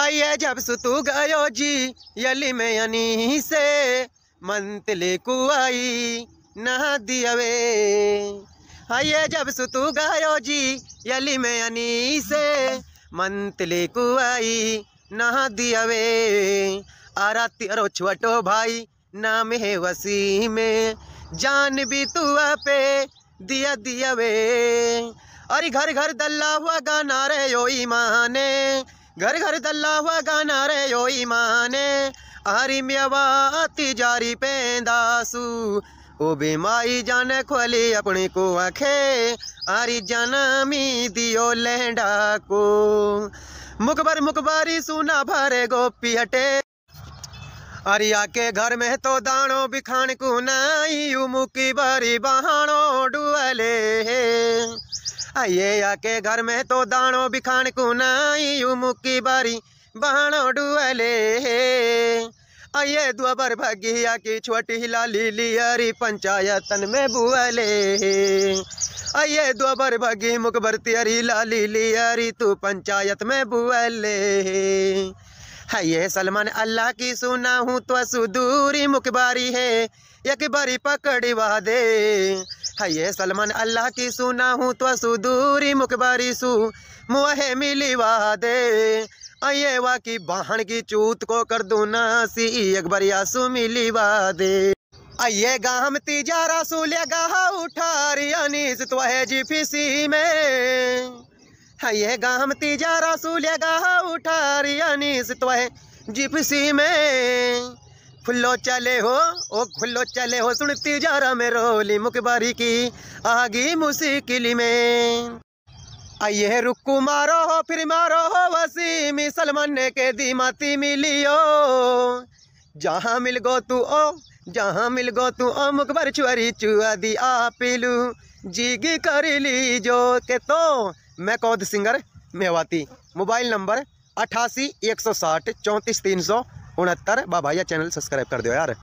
हाय जब सुतु गयो जी यली में यनी से मंतले कुआई ना वे हाय जब सुतु गयो जी यली में यनी से मंतले कुआई ना वे आराती अरो छोटो भाई नाम है वसी में जान भी तू पे दिया दिया वे अरे घर घर दल्ला हुआ गाना रे यो ईमाने घर घर दल्लावा गाना रे यो ईमाने आरी अति जारी पेंदासू ओ बेमाई जाने खोली अपनी को आखे आरी जनामी दियो लेंडा को मुखबर मुखबारी सुना भरे गोपी हटे अरे आके घर में तो दानो बिखान को नाई मुकी बारी बहानो डुअले आइए आके घर में तो दाणो बिखाण को नाई यू मुक्की बारी बहानो डुअले आइए दुआबर भगिया की छोटी लाली लियारी पंचायतन में बुअले आइए दुआबर भगी मुकबर तियरी लाली लियारी तू पंचायत में बुअले हाय सलमान अल्लाह की सुना हूँ तो सुदूरी मुखबारी है एक बारी पकड़ी वादे है सलमान अल्लाह की सुना हूँ तो सुदूरी मुखबारी सु मुहे मिली वादे अये वा की बहन की चूत को कर दू ना सी एक बारी आसू मिली वादे आइए गाम तीजा रसूल गाह उठारी अनिस तो है जी फिसी में ये गाम तीजा रसूल गाह उठारिया तो है जिपसी में खुल्लो चले हो ओ खुल्लो चले हो सुन तीजारा में रोली मुखबारी की आगी मुश्किल में आइए रुकू मारो हो फिर मारो हो वसीमी सलमान ने के मिली मिलियो जहाँ मिल गो तू ओ जहाँ मिल गो तू ओ मुखबर चुअरी चुआ दी आ पीलू जीगी कर लीजो के तो मैं कौद सिंगर मेवाती मोबाइल नंबर अठासी एक सौ साठ चौंतीस तीन सौ उनहत्तर बाभैया चैनल सब्सक्राइब कर दो यार